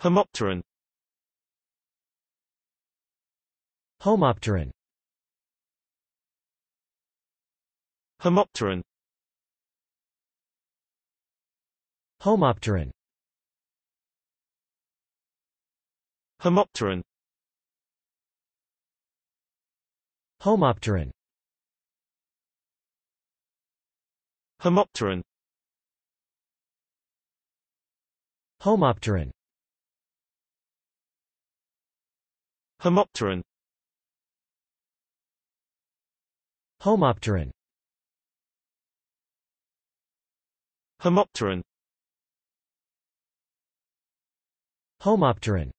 Homopteron Homopteron Homopteron Homopteron Homopteron Homopteron Homopteron Homopteron Homopteron Homopteron Homopteron Homopteron